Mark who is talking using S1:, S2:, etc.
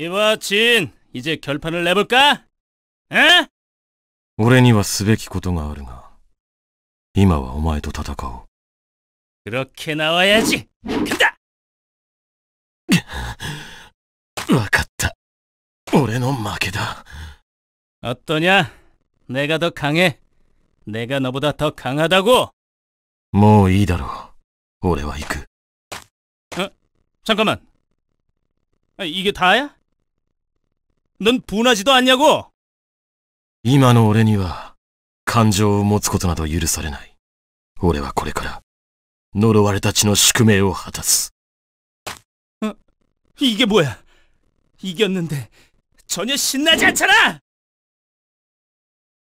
S1: 이봐 진 이제 결판을 내볼까?
S2: 에?
S3: 俺にはすべきことがあるが、今はお前と戦おう。
S2: 그렇게 나와야지. 간다.
S4: わか다오俺の마け다
S5: 어떠냐? 내가 더 강해. 내가 너보다 더 강하다고.
S4: 뭐이い로오ろう俺は
S5: 어? 잠깐만.
S1: 아, 이게 다야? 넌 분하지도 않냐고?
S4: 今の俺には感情を持つことなど許されない。俺はこれから呪われた血の宿命を果たす。
S3: 어,
S2: 이게 뭐야? 이겼는데 전혀 신나지 않잖아!